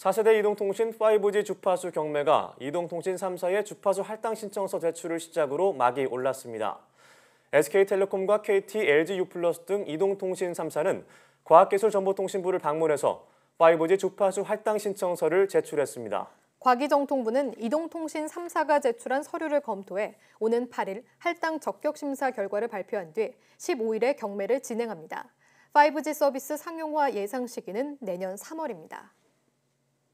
4세대 이동통신 5G 주파수 경매가 이동통신 3사의 주파수 할당 신청서 제출을 시작으로 막이 올랐습니다. SK텔레콤과 KT, LG U+ 등 이동통신 3사는 과학기술정보통신부를 방문해서 5G 주파수 할당 신청서를 제출했습니다. 과기정통부는 이동통신 3사가 제출한 서류를 검토해 오는 8일 할당 적격 심사 결과를 발표한 뒤 15일에 경매를 진행합니다. 5G 서비스 상용화 예상 시기는 내년 3월입니다.